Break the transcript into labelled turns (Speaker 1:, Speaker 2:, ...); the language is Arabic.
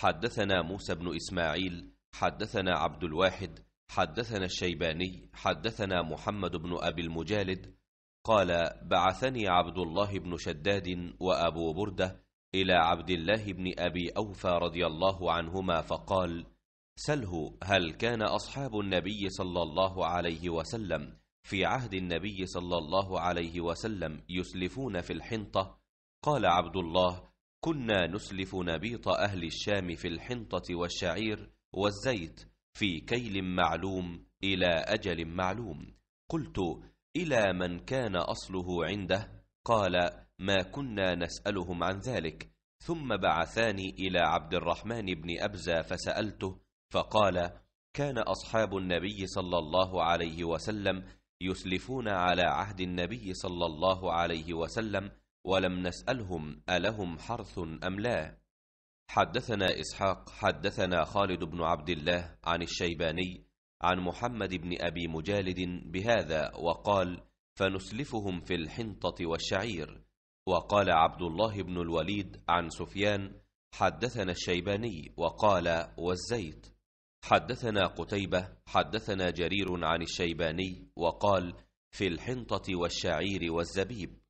Speaker 1: حدثنا موسى بن إسماعيل
Speaker 2: حدثنا عبد الواحد حدثنا الشيباني حدثنا محمد بن أبي المجالد قال بعثني عبد الله بن شداد وأبو بردة إلى عبد الله بن أبي أوفى رضي الله عنهما فقال سله هل كان أصحاب النبي صلى الله عليه وسلم في عهد النبي صلى الله عليه وسلم يسلفون في الحنطة قال عبد الله كنا نسلف نبيط أهل الشام في الحنطة والشعير والزيت في كيل معلوم إلى أجل معلوم قلت إلى من كان أصله عنده قال ما كنا نسألهم عن ذلك ثم بعثاني إلى عبد الرحمن بن أبزة فسألته فقال كان أصحاب النبي صلى الله عليه وسلم يسلفون على عهد النبي صلى الله عليه وسلم ولم نسألهم ألهم حرث أم لا حدثنا إسحاق حدثنا خالد بن عبد الله عن الشيباني عن محمد بن أبي مجالد بهذا وقال فنسلفهم في الحنطة والشعير وقال عبد الله بن الوليد عن سفيان حدثنا الشيباني وقال والزيت حدثنا قتيبة حدثنا جرير عن الشيباني وقال في
Speaker 1: الحنطة والشعير والزبيب